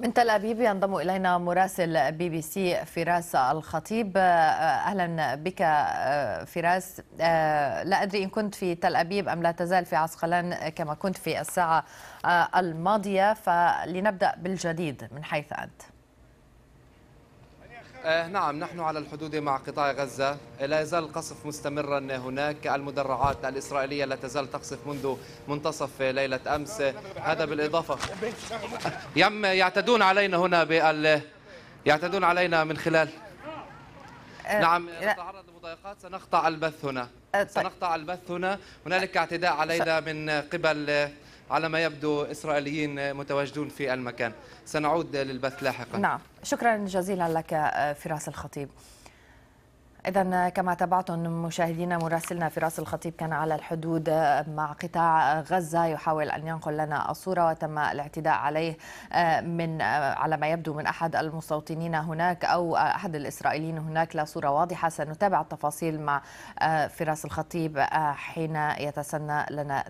من تل أبيب ينضم إلينا مراسل بي بي سي فراس الخطيب آه، أهلا بك آه، فراس آه، لا أدري إن كنت في تل أبيب أم لا تزال في عسقلان كما كنت في الساعة الماضية فلنبدأ بالجديد من حيث أنت آه نعم نحن على الحدود مع قطاع غزة لا يزال القصف مستمرا هناك المدرعات الإسرائيلية لا تزال تقصف منذ منتصف ليلة أمس هذا بالإضافة يم يعتدون علينا هنا بال يعتدون علينا من خلال آه، نعم نتعرض لمضايقات سنقطع البث هنا آه، طيب. سنقطع البث هنا هنالك اعتداء علينا من قبل على ما يبدو إسرائيليين متواجدون في المكان سنعود للبث لاحقا نعم شكرا جزيلا لك آه، فراس الخطيب إذا آه، كما تابعتم مشاهدينا مراسلنا فراس الخطيب كان على الحدود آه، مع قطاع غزة يحاول أن ينقل لنا الصورة وتم الاعتداء عليه من على ما يبدو من أحد المستوطنين هناك أو أحد الإسرائيليين هناك لا صورة واضحة سنتابع التفاصيل مع فراس الخطيب حين يتسنى لنا